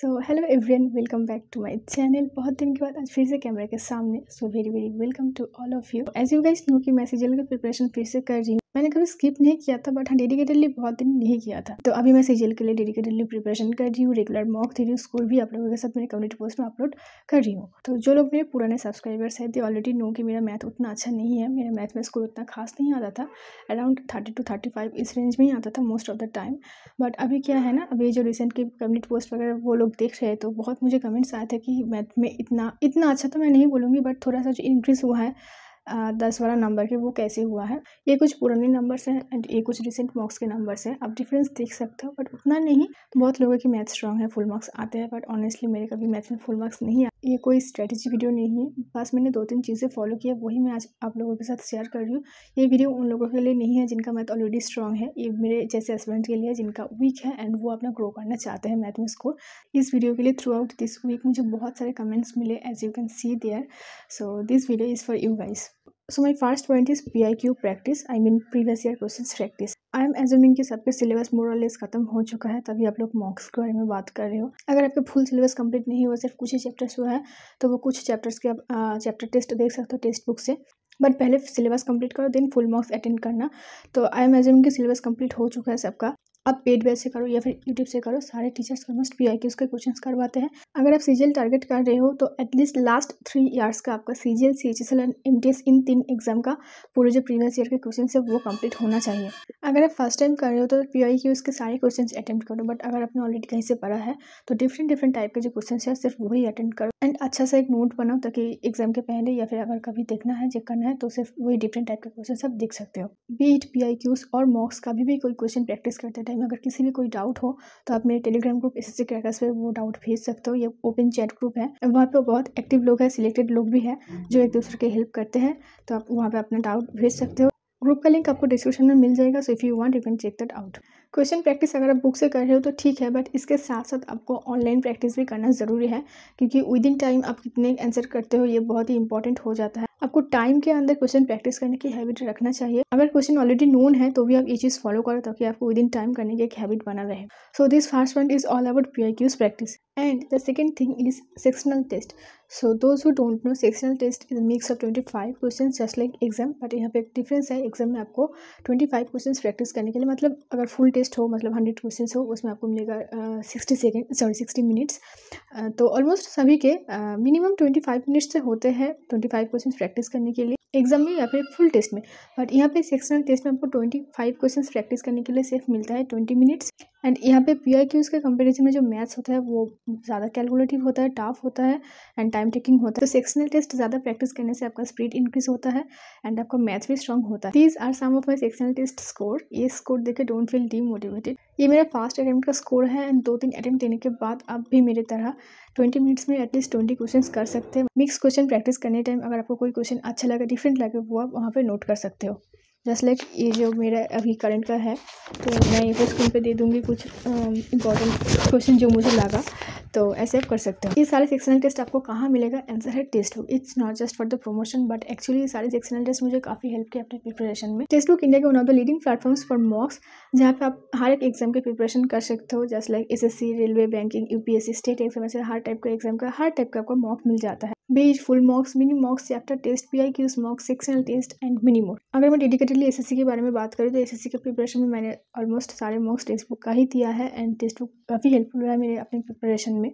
so hello everyone welcome back to my channel बहुत दिन के बाद आज फिर से कैमरे के सामने so very very welcome to all of you as you guys know कि मैं सीजल प्रिपरेशन फिर से कर रही हूँ मैंने कभी स्किप नहीं किया था बट हाँ डेडिकेटेडली बहुत दिन नहीं किया था तो अभी मैं सीजीएल के लिए डेडिकेटेडली प्रिपरेशन कर रही हूँ रेगुलर मॉक दे रही हूँ स्कूल भी आप लोगों के साथ मेरे कम्युनिटी पोस्ट में अपलोड कर रही हूँ तो जो लोग मेरे पुराने सब्सक्राइबर्स हैं दे ऑलरेडी नो कि मेरा मैथ उतना अच्छा नहीं है मेरा मैथ में स्कूल उतना खास नहीं आता था around thirty two thirty five इस रेंज में ही आता था most of the time but अभी क्या है ना अभी जो रिसेंट कम्युनिटी पोस्ट वगैरह वो लोग देख रहे हैं तो बहुत मुझे कमेंट्स आए थे कि मैथ में इतना इतना अच्छा तो मैं नहीं बोलूँगी बट थोड़ा सा जो इंक्रीज़ हुआ है दस वाला नंबर के वो कैसे हुआ है ये कुछ पुराने नंबर्स हैं एंड ये कुछ रिसेंट मार्क्स के नंबर्स हैं आप डिफरेंस देख सकते हो बट उतना नहीं बहुत लोगों की मैथ स्ट्रॉन्ग है फुल मार्क्स आते हैं बट ऑनेस्टली मेरे कभी मैथ में फुल मार्क्स नहीं ये कोई स्ट्रेटजी वीडियो नहीं है बस मैंने दो तीन चीज़ें फॉलो किया वही मैं आज आप लोगों के साथ शेयर कर रही हूँ ये वीडियो उन लोगों के लिए नहीं है जिनका मैथ ऑलरेडी स्ट्रॉन्ग है ये मेरे जैसे हस्बैंड के लिए जिनका वीक है एंड वो अपना ग्रो करना चाहते हैं मैथ में स्कोर इस वीडियो के लिए थ्रू आउट दिस वीक मुझे बहुत सारे कमेंट्स मिले as you can see there so this video is for you guys so my first point is P I Q practice I mean previous year question practice I am assuming कि सबके syllabus मोरलेस खत्म हो चुका है तभी आप लोग मॉक्स के बारे में बात कर रहे हो अगर आपके फुल सिलेबस कंप्लीट नहीं हुआ सिर्फ कुछ ही चैप्टर्स हुआ है तो वो कुछ चैप्टर्स के आप चैप्टर टेस्ट देख सकते हो टेक्स्ट बुक से बट पहले सिलेबस कंप्लीट करो देन फुल मार्क्स अटेंड करना तो आई एम एजूमिंग कि सिलेबस कंप्लीट हो चुका है सबका आप पेड बेस से करो या फिर यूट्यूब से करो सारे टीचर्स ऑलमोस्ट पी आई के उसके क्वेश्चन करवाते हैं अगर आप सीजीएल टारगेट कर रहे हो तो एटलीस्ट लास्ट थ्री ईयर्स का आपका C C H S L and M T S इन तीन एग्जाम का पूरे जो प्रीवियस ईयर के क्वेश्चन है वो कम्प्लीट होना चाहिए अगर आप फर्स्ट टाइम कर रहे हो तो पी आई के उसके सारे क्वेश्चन अटैम्प्ट करो बट अगर आपने ऑलरेडी कहीं से पढ़ा है तो डिफरेंट डिफरेंट टाइप के जो क्वेश्चन है सिर्फ वही अटेंड करो एंड अच्छा सा एक नोट बनाओ ताकि एग्जाम के पहले या फिर अगर कभी देखना है चेक करना है तो सिर्फ वही डिफरेंट टाइप के क्वेश्चन आप देख सकते हो be it P I Qs और मॉक्स का भी, भी कोई क्वेश्चन प्रैक्टिस करते टाइम में अगर किसी भी कोई डाउट हो तो आप मेरे Telegram group S S crackers पर वो डाउट भेज सकते हो ये ओपन चैट ग्रुप है वहाँ पे बहुत एक्टिव लोग हैं सिलेक्टेड लोग भी हैं जो एक दूसरे की हेल्प करते हैं तो आप वहाँ पर अपना डाउट भेज सकते हो ग्रुप का लिंक आपको डिस्क्रिप्शन में मिल जाएगा so if you want you can check that out question practice अगर आप बुक से कर रहे हो तो ठीक है बट इसके साथ साथ आपको ऑनलाइन प्रैक्टिस भी करना ज़रूरी है क्योंकि विद इन टाइम आप कितने आंसर करते हो ये बहुत ही इंपॉर्टेंट हो जाता है आपको टाइम के अंदर क्वेश्चन प्रैक्टिस करने की हैबिट रखना चाहिए अगर क्वेश्चन ऑलरेडी नोन है तो भी आप ये चीज़ फॉलो करो ताकि आपको विद इन टाइम करने की एक हैबिट बना रहे so this first point is all about P Qs practice and the second thing is sectional test so those who don't know sectional test is a mix of 25 questions just like exam but यहाँ पे difference है exam में आपको 25 questions practice करने के लिए मतलब अगर full test हो मतलब 100 questions हो उसमें आपको मिलेगा 60 सेकेंड सॉरी 60 मिनट्स तो ऑलमोस्ट सभी के मिनिमम 25 फाइव मिनट्स से होते हैं ट्वेंटी फाइव क्वेश्चन प्रैक्टिस करने के लिए एग्जाम में या फिर फुल टेस्ट में बट यहाँ पे सेक्शनल टेस्ट में आपको ट्वेंटी फाइव क्वेश्चन प्रैक्टिस करने के लिए सिर्फ मिलता है ट्वेंटी मिनट्स एंड यहाँ पे पी आई क्यूज़ के कंपेरिजन में जो मैथ्स होता है वो ज़्यादा कैलकुलेटिव होता है टाफ होता है एंड टाइम टेकिंग होता है तो सेक्शनल टेस्ट ज़्यादा प्रैक्टिस करने से आपका स्पीड इंक्रीज होता है एंड आपका मैथ्स भी स्ट्रॉन्ग होता है these are some of my sectional test score ये स्कोर देखे डोंट फील डीमोटिवेटेड ये मेरा फास्ट अटैम्प्ट का स्कोर है एंड दो तीन अटैम्प्ट देने के बाद आप भी मेरे तरह ट्वेंटी मिनट्स में एटलीस्ट ट्वेंटी क्वेश्चन कर सकते हैं मिक्स क्वेश्चन प्रैक्टिस करने टाइम अगर आपको कोई क्वेश्चन अच्छा लगे डिफरेंट लगे वो आप वहाँ पर नोट कर सकते हो जस्ट लाइक ये जो मेरा अभी करंट का है तो मैं ये स्क्रीन पर दे दूँगी कुछ इंपॉर्टेंट क्वेश्चन जो मुझे लगा तो ऐसे आप कर सकते हो ये सारे सेक्शनल टेस्ट आपको कहाँ मिलेगा आंसर है Testbook it's not just for the promotion but actually सारे सेक्शनल टेस्ट मुझे काफ़ी हेल्प किया अपने प्रिपरेशन में टेस्ट बुक इंडिया के one of the leading platforms for mocks जहाँ पे आप हर एक एग्जाम के प्रिपरेशन कर सकते हो just like S railway banking you state exam ऐसे हर टाइप का एग्जाम का हर टाइप का आपको मॉक मिल जाता है बेज full mocks mini mocks chapter test P I Qs mocks sectional test and mini mode अगर मैं डेडिकेटेडली एस के बारे में बात करूँ तो एस के प्रिपरेशन में मैंने ऑलमोस्ट सारे मॉक्स टेक्स्ट बुक का ही दिया है एंड टेक्स्ट बुक काफ़ी हेल्पफुल रहा है मेरे अपने प्रिपरेशन में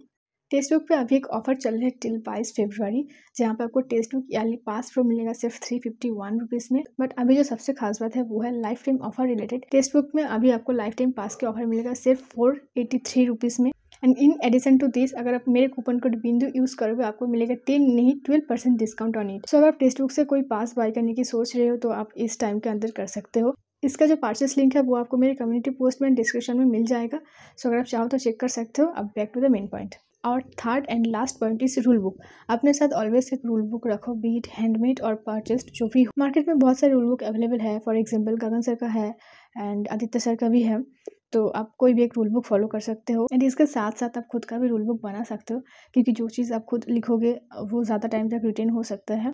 टेस्ट बुक पे अभी एक ऑफर चल रहा है टिल बाईस फेब्रवरी जहाँ पे आपको टेक्स्ट बुक यानी पास प्रो मिलेगा सिर्फ थ्री फिफ्टी वन रुपीज़ में बट अभी जो सबसे खास बात है वो है lifetime offer related textbook में अभी आपको लाइफ टाइम पास के ऑफर मिलेगा सिर्फ फोर एटी थ्री रुपीज़ में and in addition to this अगर आप मेरे कूपन कोड बिंदु यूज़ करोगे आपको मिलेगा टेन नहीं twelve percent discount on it so अगर आप टेस्ट बुक से कोई पास बाय करने की सोच रहे हो तो आप इस टाइम के अंदर कर सकते हो इसका जो पार्चेस लिंक है वो आपको मेरे कम्युनिटी पोस्ट में डिस्क्रिप्शन में मिल जाएगा सो अगर आप चाहो तो चेक कर सकते हो अब back to the main point और third and last point is rule book अपने साथ ऑलवेज एक रूल बुक रखो बीट हैंडमेड और परचेस्ड जो भी हो मार्केट में बहुत सारे रूल बुक अवेलेबल है फॉर एग्जाम्पल गगन सर का है एंड आदित्य सर का भी है तो आप कोई भी एक रूल बुक फॉलो कर सकते हो एंड इसके साथ साथ आप खुद का भी रूल बुक बना सकते हो क्योंकि जो चीज़ आप खुद लिखोगे वो ज़्यादा टाइम तक रिटेन हो सकता है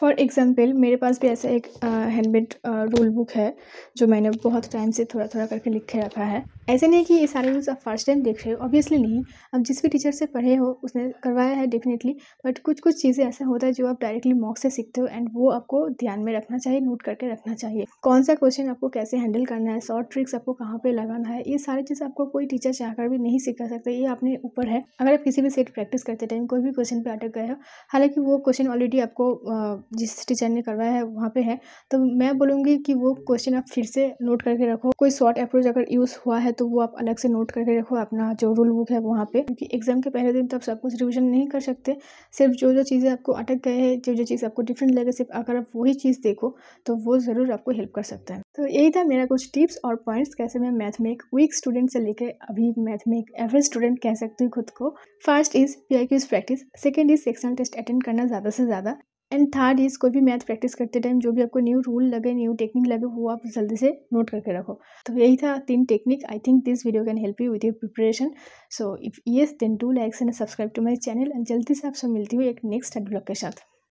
फॉर एग्ज़ाम्पल मेरे पास भी ऐसा एक हैंडमेड रूल बुक है जो मैंने बहुत टाइम से थोड़ा थोड़ा करके लिख के रखा है ऐसे नहीं कि ये सारे रूल्स आप फर्स्ट टाइम देख रहे हो ऑब्वियसली नहीं अब जिस भी टीचर से पढ़े हो उसने करवाया है डेफिनेटली बट कुछ कुछ चीज़ें ऐसा होता है जो आप डायरेक्टली मॉक से सीखते हो एंड वो आपको ध्यान में रखना चाहिए नोट करके रखना चाहिए कौन सा क्वेश्चन आपको कैसे हैंडल करना है शॉर्ट ट्रिक्स आपको कहाँ पर लगाना है ये सारी चीज़ आपको कोई टीचर चाहकर भी नहीं सिखा सकते ये अपने ऊपर है अगर आप किसी भी सेट प्रैक्टिस करते टाइम कोई भी क्वेश्चन पर अटक गए हो हालांकि वो क्वेश्चन ऑलरेडी आपको जिस टीचर ने करवाया है वहाँ पर है तो मैं बोलूँगी कि वो क्वेश्चन आप फिर से नोट करके रखो कोई शॉर्ट अप्रोच अगर यूज़ हुआ है तो वो आप अलग से नोट करके रखो अपना जो रूल बुक है वहाँ पे क्योंकि एग्ज़ाम के पहले दिन तो आप सब कुछ रिविजन नहीं कर सकते सिर्फ जो जो चीज़ें आपको अटक गए हैं जो जो चीज़ आपको डिफरेंट लगे सिर्फ अगर आप वही चीज़ देखो तो वो ज़रूर आपको हेल्प कर सकता है तो यही था मेरा कुछ टिप्स और पॉइंट्स कैसे मैं मैथ में एक वीक स्टूडेंट से लेकर अभी मैथ में एक एवरेज स्टूडेंट कह सकती हूँ खुद को first is P I Qs practice second is sectional test attend करना ज़्यादा से ज़्यादा एंड थर्ड इज़ कोई भी मैथ प्रैक्टिस करते टाइम जो भी आपको न्यू रूल लगे न्यू टेक्निक लगे वो आप जल्दी से नोट करके रखो तो यही था तीन technique I think this video can help you with your preparation so if yes then to likes and subscribe to my channel and जल्दी से आपसे मिलती हूँ एक नेक्स्ट ब्लॉग के साथ